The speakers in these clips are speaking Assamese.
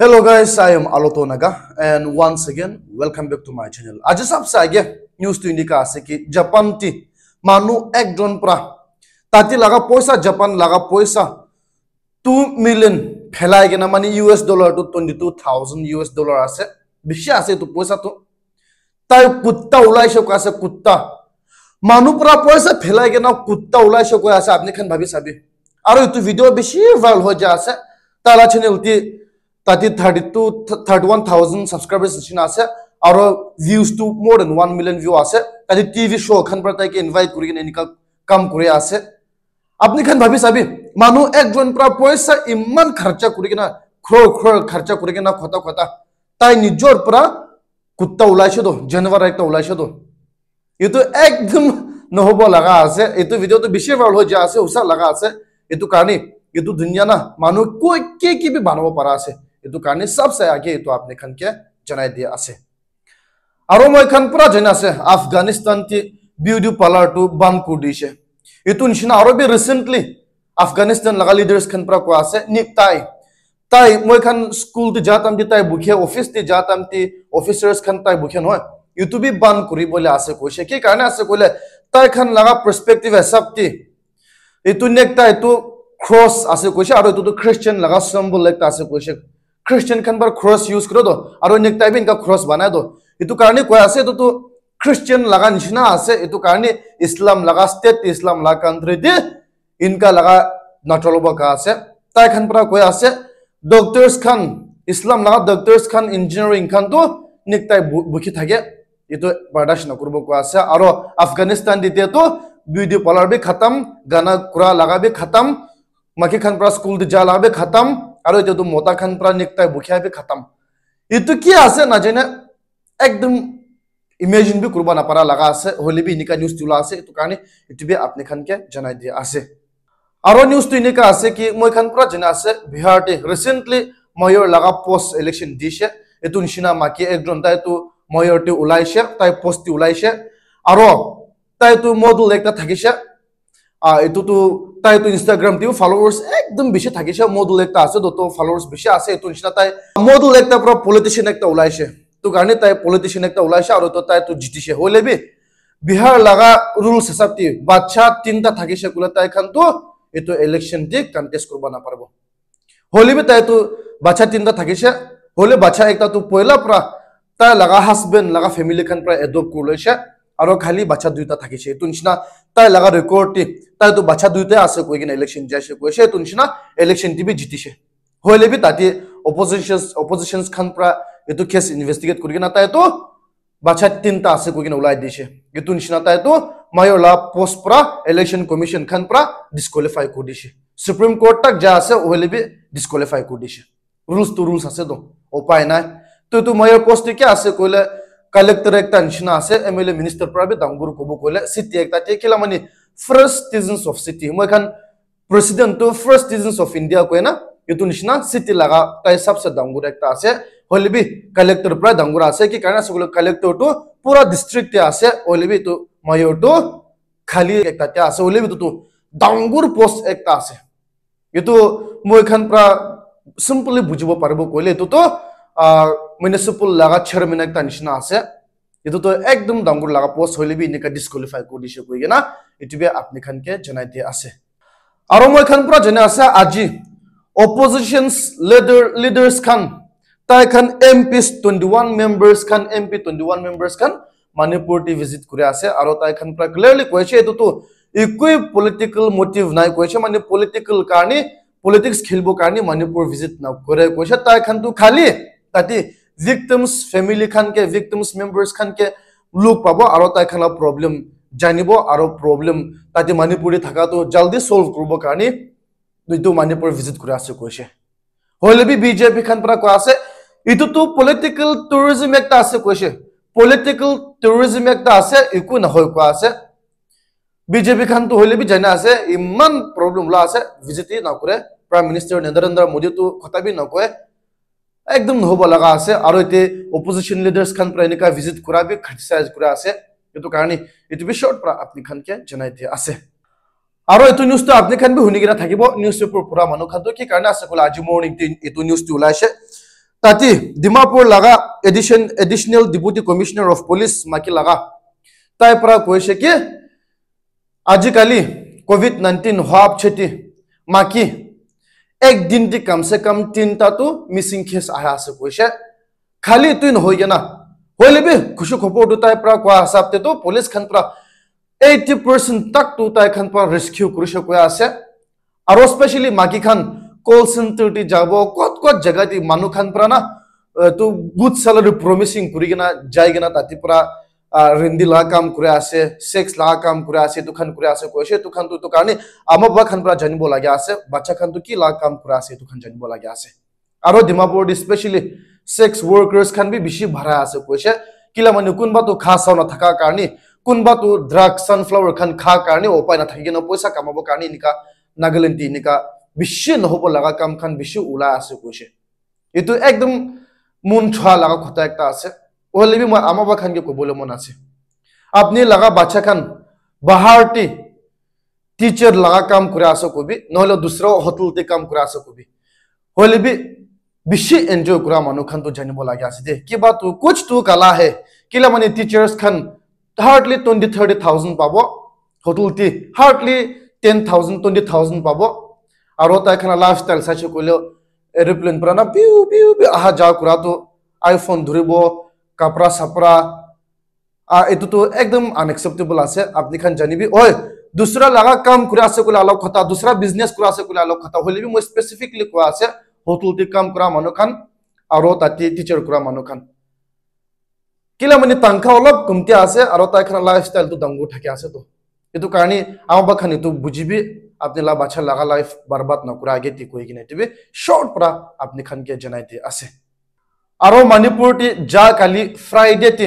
hello guys i am aloto naga and once again welcome back to my channel aaj sabse aage news to indika ase ki japan ti manu ekjon pra tati laga poisa japan laga poisa 2 million phelai gena mane us dollar to 22000 us dollar ase bishi ase to poisa to tai kutta ulai shok ase kutta manu pra poisa phelai gena kutta ulai shok ase apni khan bhabi sabi aro etu video bishi viral ho ja ase tala channel ti thirty thirty two thirty one thousand subscribers निचिना आए और views to more than one million view आए तीन टिवि शो खान पर तक इनवैट कर कम कर अपनी खान भाभी सभी मानु एक जन पैसा इमान खर्चा कर खड़ खड़ खर्चा कर खता खता तजर पर कुत्ता ऊल्से तो जानवर एक ऊल्से तो ये तो एकदम नहब लगा आसे ये भिडि तो, तो बेसि वायरल हो जाए उसे लगा आसे ये तो कारण ये तो दुनिया ना मानु कोई के भी बनाबा आसे सब से आगे तो आपने खन के खनके जनाइदिए आसे और मैं खन पूरा जना से अफगानिस्तान की ब्यूटी पार्लर तो बंद कर दी से इतु निशना और भी रिसेंटली अफगानिस्तान लगा लीडर्स खन पूरा को आसे निपटाई ताई मैं खन स्कूल ती जाता ती ताई बुखे ऑफिस ती जाता ती ऑफिसर्स खन ताई बुखे हो तो भी बंद करी बोले आसे कोशे के कारण आसे बोले ताई खन लगा पर्सपेक्टिव है सब ती इतु तो नेक ताई तो क्रॉस आसे कोशे और इतु तो क्रिश्चियन तो लगा सिंबल लेक आसे कोशे খ্ৰীষ্টিয়ান খান বাৰু খৰচ ইউজ কৰে তো আৰু অন্য টাইপে এনেকুৱা খৰচ বনাই তো এইটো কাৰণে কৈ আছে এইটোতো খ্ৰীষ্টিয়ান লগা নিচিনা আছে এইটো কাৰণে ইছলাম লগা ষ্টেট ইছলাম লগা কাণ্ট্ৰিতে এনেকুৱা লগা নাটৰ ল'ব কা আছে তাইখন পৰা কৈ আছে ডক্টৰছ খান ইছলাম লগা ডক্টৰছ খান ইঞ্জিনিয়াৰিং খানটো নিক তাই বুকি থাকে এইটো বাৰ্দাস নকৰিব কোৱা আছে আৰু আফগানিস্তান দ্বিতীয়টো বিউটি পাৰ্লাৰ বি খাতাম গানা কৰা লগা বি খাতাম মাখি খান পৰা স্কুল দি যা লগা বি খাতাম আৰু এতিয়াতো মতা খান পৰা নিকটাই বখিয়াই খাটাম এইটো কি আছে নাজানে একদম ইমেজিন বি কৰিব নাপাৰা লগা আছে হ'লে বি এনেকুৱা নিউজ তোলা আছে এইটো কাৰণে এইটো বি আপুনি খানকে জনাই দিয়া আছে আৰু নিউজটো এনেকুৱা আছে কি মই খান পৰা জনা আছে বিহাৰতে ৰিচেণ্টলি ময়ূৰ লগা পষ্ট ইলেকশ্যন দিছে এইটো নিচিনা মাকি এক ঘণ্টা এইটো ময়ূৰটো ওলাইছে তাই পষ্টটি ওলাইছে আৰু তাইতো মডুল একটা থাকিছে এইটোতো তাই তো ইনস্টাগ্রাম দিয়েও ফলোয়ার্স একদম বেশি থাকে সে মদুল একটা আছে তো ফলোয়ার্স বেশি আছে তো নিশ্চিত তাই মদুল একটা পুরো পলিটিশিয়ান একটা উলাইছে তো কারণে তাই পলিটিশিয়ান একটা উলাইছে আর তো তাই তো জিতিছে হয়ে লেবি বিহার লাগা রুলস হিসাবটি বাচ্চা তিনটা থাকে সেগুলো তাই খান তো এই তো ইলেকশন দিয়ে কন্টেস্ট করবা না পারবো হলিবি তাই তো বাচ্চা তিনটা সে হলে বাচ্চা একটা তো পয়লা প্রা তাই লাগা হাজবেন্ড লাগা ফ্যামিলি খান প্রায় এডপ্ট করলেছে আরো খালি বাচ্চা দুইটা থাকিছে এইটো নিচিনা তাই লগা ৰেকৰ্ড তাই তো বাচ্চা দুইটাই আছে কৈ কিনে ইলেকশ্যন জিয়াইছে কৈছে এইটো নিচিনা ইলেকশন টিপি জিতিছে হইলে বি তাতে অপজিশ্যন অপজিশ্যন খান পৰা কেস ইনভেস্টিগেট করি কিনা তাই তো বাচ্চা তিনটা আছে কই কিনা উলাই দিছে এইটো নিচিনা তাই তো মায়োলা পোস্ট পৰা ইলেকশন কমিশন খান পৰা ডিসকোয়ালিফাই কর দিছে সুপ্রিম কোর্ট তাক যা আছে হইলে বি ডিসকোয়ালিফাই কর দিছে রুলস তো রুলস আছে তো উপায় নাই তো এইটো মায়ৰ পোষ্ট ঠিকে আছে কইলে कलेक्टर एक एम एल ए मिनिस्टर प्राबे दांगुर को बोले सिटी एक फर्स्ट सिटी मैं प्रेसिडेंट तो फर्स्ट सिटीजन ऑफ इंडिया को ना सिटी लगा ताय सबसे एक भी कलेक्टर पर दांगुर आसे कि कारण कलेक्टर तो पूरा डिस्ट्रिक्ट आसे भी तो मयूर तो खाली एक ताते भी तो तो पोस्ट एक तो मैं खान प्रा सिंपली बुझबो पारबो कोले तो तो মিউনিচিপাল লাগা চেয়াৰমেন এটা নিচিনা আছে এইটোতো একদম ডাঙৰ লগা পোষ্ট হ'লে বি এনেকুৱা ডিছকোৱালিফাই কৰি দিছে কৈ কিনা এইটোৱে আপুনি খানকে জনাই দিয়া আছে আৰু মই এখন পৰা জনা আছে আজি অপজিচন লিডাৰ লিডাৰছ খান তাই খান এম পিছ টুৱেণ্টি খান এম পি টুৱেণ্টি খান মণিপুৰ টি ভিজিট কৰি আছে আৰু তাই খান পৰা ক্লিয়াৰলি কৈছে এইটোতো একোৱেই পলিটিকেল মটিভ নাই কৈছে মানে পলিটিকেল কাৰণে পলিটিক্স খেলিবৰ কাৰণে মণিপুৰ ভিজিট নকৰে কৈছে তাই খানটো খালি তাতে ভিক্টিমছ ফেমিলি খানকে ভিক্টিমছ মেম্বাৰ্ছ খানকে লগ পাব আৰু তাইখান প্ৰব্লেম জানিব আৰু প্ৰব্লেম তাতে মণিপুৰী থকাটো জল্দি চল্ভ কৰিব কাৰণে দুইটো মণিপুৰ ভিজিট কৰি আছে কৈছে হ'লে বিজেপি খান পৰা কোৱা আছে এইটোতো পলিটিকেল টুৰিজিম এটা আছে কৈছে পলিটিকেল টুৰিজিম এটা আছে একো নহয় কোৱা আছে বিজেপি খানটো হ'লে বি জানা আছে ইমান প্ৰব্লেম ওলাই আছে বিজেপি নকৰে প্ৰাইম মিনিষ্টাৰ নৰেন্দ্ৰ মোদীটো কথা বি নকয় একদম নহব লগা আছে আৰু এতিয়া অপজিশ্যন লিডাৰ্ছ খান প্ৰায় এনেকুৱা ভিজিট কৰা বি ক্ৰিটিচাইজ কৰা আছে সেইটো কাৰণে এইটো বিষয়ৰ পৰা আপুনি খানকে জনাই দিয়া আছে আৰু এইটো নিউজটো আপুনি খান বি শুনি কিনা থাকিব নিউজ পেপাৰ পৰা মানুহ খানটো কি কাৰণে আছে ক'লে আজি মৰ্ণিং এইটো নিউজটো ওলাইছে তাতে ডিমাপুৰ লগা addition additional deputy commissioner of police মাকি লগা তাইৰ পৰা কৈছে কি আজিকালি কভিড নাইণ্টিন হোৱা পিছতে মাকি এক দিনটি কমচে কম তিনিটাটো মিচিং খেচ আহা আছে কৈছে খালি এইটোৱে নহয়গে না হৈ লবি খুচু খবৰ দুটাই পৰা কোৱা হিচাপতেতো পুলিচ খান পৰা এইটি পাৰ্চেণ্ট তাক দুটাই খান পৰা ৰেস্কিউ কৰিছে কোৱা আছে আৰু স্পেচিয়েলি মাকী খান কল চেণ্টাৰটি যাব ক'ত ক'ত জেগাটি মানুহ খান পৰা না তো গুড চেলাৰী প্ৰমিচিং কৰি কিনা যায়গে না তাতে পৰা ৰিন্দি লা কাম কৰি আছে চেক্স লা কাম কৰি আছে এইটো খান কৰি আছে কৈছে এইটো খান তোৰ কাৰণে আমাৰ বা খান পৰা জানিব লাগে আছে বাচ্চা খানটো কি লা কাম কৰা আছে এইটো খান জানিব লাগে আছে আৰু ডিমাপুৰত স্পেচিয়েলি চেক্স ৱৰ্কাৰ্ছ খান বেছি ভাড়া আছে কৈছে কিলা মানে কোনোবাটো খা চাও নাথাকা কাৰণে কোনোবাটো ড্ৰাগছ চানফ্লাৱাৰ খান খা কাৰণে উপায় নাথাকি কিনে পইচা কামাব কাৰণে এনেকুৱা নাগালেণ্ড টি এনেকুৱা বেছি নহ'ব লগা কাম খান বেছি ওলাই আছে কৈছে এইটো একদম মন থোৱা লগা কথা এটা আছে হলে বি মই আমাবা খানকে ক'বলৈ মন আছে আপুনি লগা বাচ্চা খান বাহাৰতে টিচাৰ লগা কাম কৰি আছো কবি নহ'লে দোচৰা হোটেলতে কাম কৰি আছো কবি হলে বি বেছি এনজয় কৰা মানুহ খান তোৰ জানিব লাগে আছে দে কিবা তোৰ কোচ তোৰ কালা হে কেলা মানে টিচাৰ্ছ খান হাৰ্ডলি টুৱেণ্টি থাৰ্টি থাউজেণ্ড পাব হোটেলটি hardly ten thousand twenty thousand পাব আৰু তাই খানা লাইফ ষ্টাইল চাইছো কৰিলেও এৰোপ্লেন পৰা না পিউ পিউ অহা যা কৰাটো আইফোন ধৰিব কাপড়া সাপড়া এইটো তো একদম আনএক্সেপ্টেবল আছে আপনি খান জানিবি ওই দুসরা লাগা কাম করে আছে কলে অলপ কথা দুসরা বিজনেস করে আছে কলে অলপ কথা হলে মই স্পেসিফিকলি কোৱা আছে হোটেলটি কাম কৰা মানুহ খান আৰু তাতে টিচাৰ কৰা মানুহ খান কিলা মানে তাংখা অলপ কমতি আছে আৰু তাই খান লাইফষ্টাইলটো দাঙ্গু থাকে আছে তো এইটো কাৰণে আমাৰ বা খান এইটো বুজিবি আপনি লা বাচ্চা লাগা লাইফ বরবাদ নকরা আগে টি কই কিনে টিবি শর্ট পরা আপনি খানকে জানাইতে আছে আৰু মণিপুৰতে যা কালি ফ্ৰাইডেতে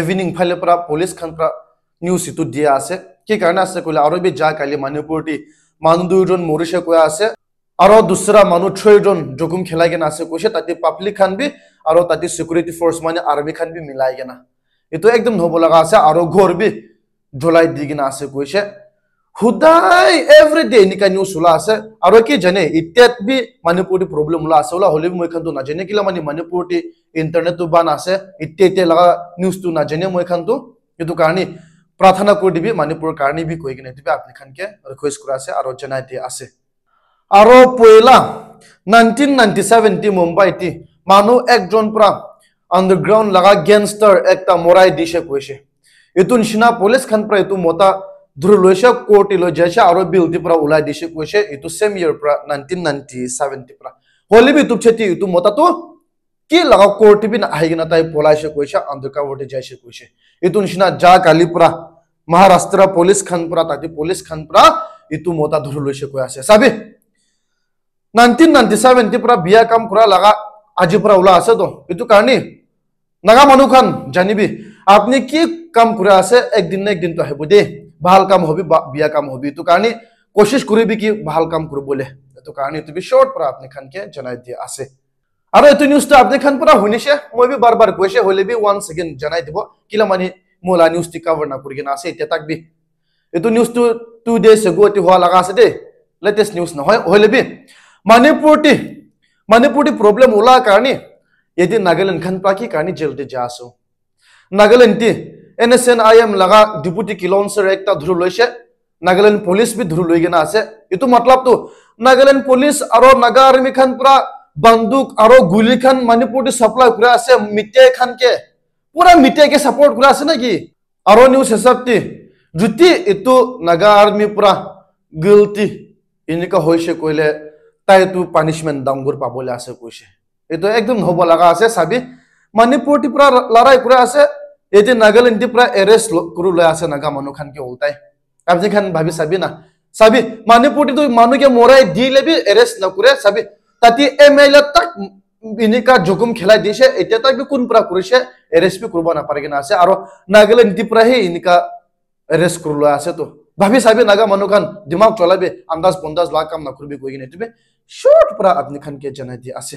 ইভিনিং ফালে পৰা পুলিচ খানপৰা নিউজ ইটো দিয়া আছে কি কাৰণে আছে কলে আৰু বি যা কালি মণিপুৰতে মানুহ দুজন মৰিছে কোৱা আছে আৰু দুচৰা মানুহ ছয়জন জকুম খেলাই কেনে আছে কৈছে তাতে পাব্লিক খান বি আৰু তাতে চিকিউৰিটি ফৰ্চ মানে আৰ্মি খান বি মিলাই কেনে এইটো একদম ধৰিব লগা আছে আৰু ঘৰ বি জ্বলাই দি কিনে আছে কৈছে সদায় এভৰিডে এনেকুৱা নিউজ ওলাই আছে আৰু কি জানে এতিয়াত বি মণিপুৰতে প্ৰব্লেম ওলাই আছে ওলাই হ'লেও মই এইখনটো নাজানে কিলে মানে মণিপুৰতে ইণ্টাৰনেটটো বান আছে এতিয়া এতিয়া লগা নিউজটো নাজানে মই এইখনটো সেইটো কাৰণে প্ৰাৰ্থনা কৰি দিবি মণিপুৰৰ কাৰণে বি কৈ কিনে দিবি আপুনি এখনকে ৰিকুৱেষ্ট কৰা আছে আৰু জনাই দিয়া আছে আৰু পহিলা নাইনটিন নাইনটি ছেভেন টি মুম্বাইতে মানুহ একজন পৰা আণ্ডাৰগ্ৰাউণ্ড লগা গেংষ্টাৰ এটা মৰাই দিছে কৈছে এইটো নিচিনা পুলিচখন পৰা এইটো মতা दुर्लश कोटी लो जैसे आरोप भी महाराष्ट्र पुलिस खान पर ताजी पुलिस खान इतु मोटा दुर्लश को आसे सभी नाइनटी सेवेंटी पर लगा आज पर उला आसे तो इतु कहानी नगा मनु खान जानी भी आपने की काम पूरा आसे एक दिन ना एक दिन तो है बुदे ভাল কাম কবি বিয়া কাম কবি তো কারণে कोशिश করেবি কি ভাল কাম করবলে তো কারণে তুমি শর্ট প্রাপ্ত নেখনকে জানাই দি আছে আরে এত নিউজ তো আপডেট খান পড়া হইনিছে মই বি বারবার কইছে হইলে বি ওয়ান্স এগেইন জানাই দিব কিলা মানে মোলা নিউজটি কভার না করগিন আছে তেতকবি এত নিউজ টু ডে সেগোতি হোয়া লাগা আছে দে লেটেস্ট নিউজ ন হয় হইলে বি মণিপুড়টি মণিপুড়টি প্রবলেম होला কারণে এই যে নাগালেন খানপা কি কারণে জলতে যাচ্ছে নাগালেনটি N S N I M লগা ডিপুটি কিলঞ্চৰে একটা ধুৰ লৈছে নাগালেণ্ড পুলিচ বি ধুৰ লৈ কিনে আছে এইটো মতলবটো নাগালেণ্ড পুলিচ আৰু নাগা আৰ্মীখন পূৰা বন্দুক আৰু গুলীখন মণিপুৰ দি চাপ্লাই কৰা আছে মিটিয়াই খানকে পূৰা মিটিয়াইকে ছাপৰ্ট কৰা আছে নেকি আৰু নিউজ হিচাপটি যদি এইটো নাগা আৰ্মী পূৰা গিলটি এনেকুৱা হৈছে কৈলে তাইতো পানিছমেণ্ট ডাঙৰ পাবলৈ আছে কৈছে এইটো একদম হ'ব লগা আছে চাবি মণিপুৰটি পূৰা লৰাই কৰা আছে এটি নাগালেণ্ডে প্ৰায় এৰেষ্ট কৰো লৈ আছে নাগা মানুহ খান কি উল্টাই আপুনি খান ভাবি চাবি না চাবি মানুহপুৰটো মানুহকে মৰাই দিলে বি এৰেষ্ট নকৰে চাবি তাতে এম এল এ তাক এনেকুৱা জকুম খেলাই দিছে এতিয়া তাক কোন পৰা কৰিছে এৰেষ্ট বি কৰিব নাপাৰে কিনা আছে আৰু নাগালেণ্ডে প্ৰায়হে এনেকুৱা এৰেষ্ট কৰো লৈ আছে তো ভাবি চাবি নাগা মানুহ খান দিমাগ চলাবি আন্দাজ বন্দাজ লোৱা কাম নকৰিবি কৈ কিনে তুমি শ্বৰ্ট পৰা আপুনি খানকে জনাই দি আছে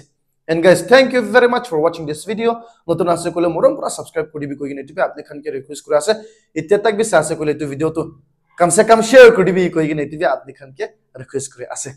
and guys thank you very much for watching this video নতুন আছে কলে মরম পুরা সাবস্ক্রাইব করিবি কই কিনে টিপে আপনি খানকে রিকোয়েস্ট করে আছে ইতিয়া তাক বিশ আছে কলে এই ভিডিওটো কম সে কম শেয়ার করিবি কই কিনে টিপে আপনি খানকে রিকোয়েস্ট করে আছে